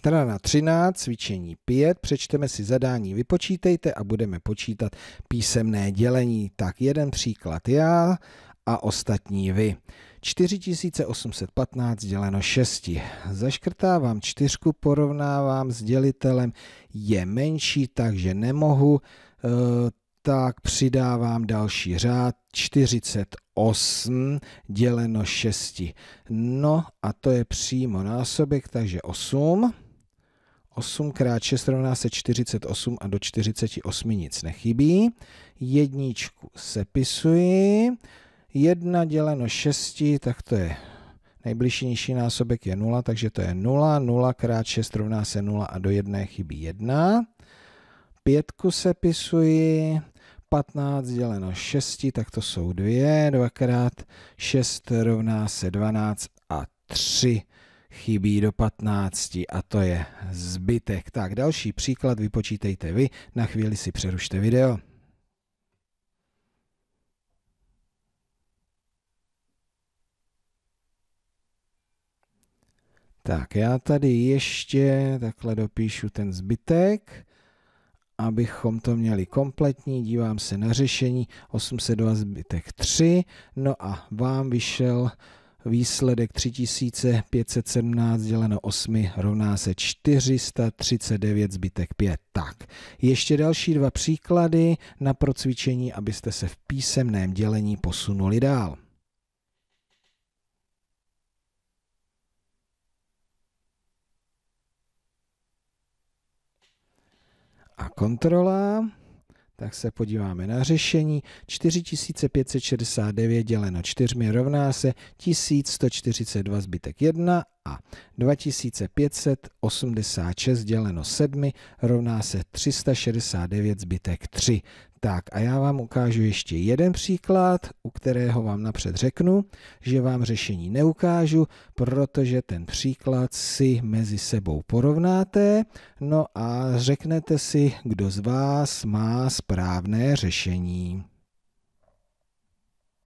Strana 13, cvičení 5, přečteme si zadání, vypočítejte a budeme počítat písemné dělení. Tak jeden příklad já a ostatní vy. 4815 děleno 6. Zaškrtávám čtyřku, porovnávám s dělitelem, je menší, takže nemohu, eh, tak přidávám další řád 48 děleno 6. No a to je přímo násobek, takže 8. 8 x 6 rovná se 48 a do 48 nic nechybí. Jedničku sepisuji. 1 děleno 6, tak to je nejbližší nižší násobek je 0, takže to je 0. 0 x 6 rovná se 0 a do 1 chybí 1. 5 sepisuji. 15 děleno 6, tak to jsou 2. 2 x 6 rovná se 12 a 3 chybí do 15 a to je zbytek. Tak další příklad vypočítejte vy, na chvíli si přerušte video. Tak já tady ještě takhle dopíšu ten zbytek, abychom to měli kompletní. Dívám se na řešení 802 zbytek 3. No a vám vyšel Výsledek 3517 děleno 8 rovná se 439 zbytek 5. Tak, ještě další dva příklady na procvičení, abyste se v písemném dělení posunuli dál. A kontrola tak se podíváme na řešení. 4569 děleno 4 rovná se 1142 zbytek 1 a 2586 děleno 7 rovná se 369 zbytek 3. Tak a já vám ukážu ještě jeden příklad, u kterého vám napřed řeknu, že vám řešení neukážu, protože ten příklad si mezi sebou porovnáte, no a řeknete si, kdo z vás má správné řešení.